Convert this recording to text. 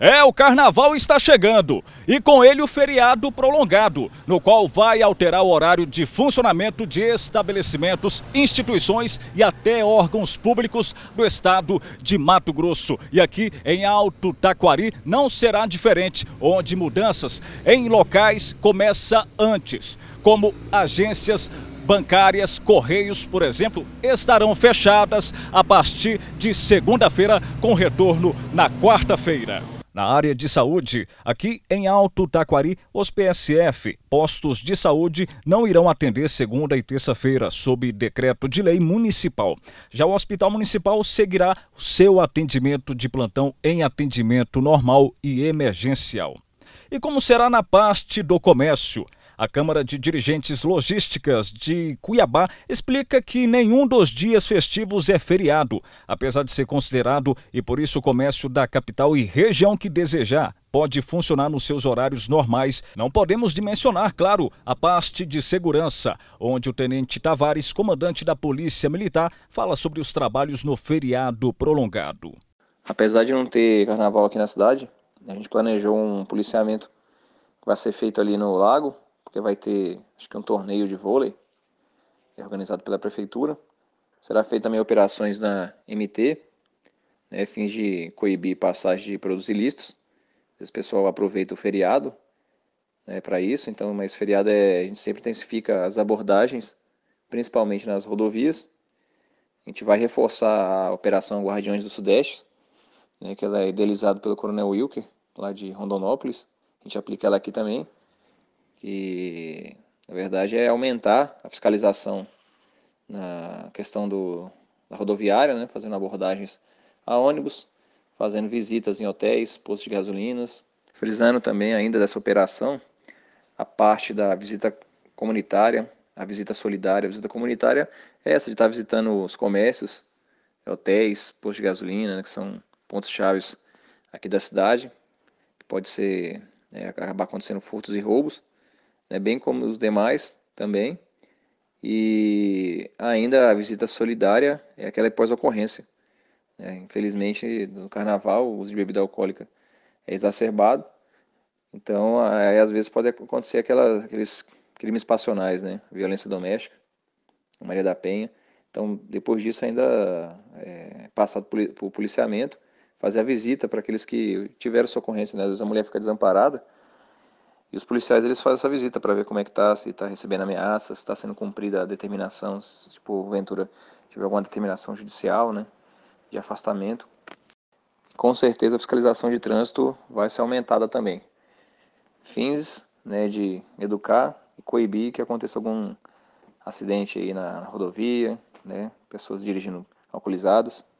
É, o carnaval está chegando e com ele o feriado prolongado, no qual vai alterar o horário de funcionamento de estabelecimentos, instituições e até órgãos públicos do estado de Mato Grosso. E aqui em Alto Taquari não será diferente, onde mudanças em locais começa antes, como agências bancárias, correios, por exemplo, estarão fechadas a partir de segunda-feira com retorno na quarta-feira. Na área de saúde, aqui em Alto Taquari, os PSF, postos de saúde, não irão atender segunda e terça-feira, sob decreto de lei municipal. Já o Hospital Municipal seguirá o seu atendimento de plantão em atendimento normal e emergencial. E como será na parte do comércio? A Câmara de Dirigentes Logísticas de Cuiabá explica que nenhum dos dias festivos é feriado, apesar de ser considerado e por isso o comércio da capital e região que desejar pode funcionar nos seus horários normais. Não podemos dimensionar, claro, a parte de segurança, onde o tenente Tavares, comandante da Polícia Militar, fala sobre os trabalhos no feriado prolongado. Apesar de não ter carnaval aqui na cidade, a gente planejou um policiamento que vai ser feito ali no lago, porque vai ter, acho que um torneio de vôlei, é organizado pela prefeitura. Será feita também operações na MT, né, fins de coibir passagem de produtos ilícitos. Esse pessoal aproveita o feriado né, para isso, então, mas feriado é, a gente sempre intensifica as abordagens, principalmente nas rodovias. A gente vai reforçar a operação Guardiões do Sudeste, né, que ela é idealizada pelo Coronel Wilker, lá de Rondonópolis. A gente aplica ela aqui também que na verdade é aumentar a fiscalização na questão do, da rodoviária, né, fazendo abordagens a ônibus, fazendo visitas em hotéis, postos de gasolinas, frisando também ainda dessa operação a parte da visita comunitária, a visita solidária, a visita comunitária é essa de estar visitando os comércios, hotéis, postos de gasolina, né, que são pontos chaves aqui da cidade, que pode ser é, acabar acontecendo furtos e roubos né, bem como os demais também. E ainda a visita solidária é aquela pós-ocorrência. Né. Infelizmente, no carnaval, o uso de bebida alcoólica é exacerbado. Então, aí, às vezes pode acontecer aquela, aqueles crimes passionais, né? Violência doméstica, Maria da Penha. Então, depois disso, ainda é passado por policiamento, fazer a visita para aqueles que tiveram sua ocorrência, né? Às vezes a mulher fica desamparada, e os policiais eles fazem essa visita para ver como é que tá, se está recebendo ameaças, se está sendo cumprida a determinação, se tipo, Ventura tiver alguma determinação judicial, né, de afastamento. Com certeza a fiscalização de trânsito vai ser aumentada também. Fins, né, de educar e coibir que aconteça algum acidente aí na, na rodovia, né, pessoas dirigindo alcoolizadas.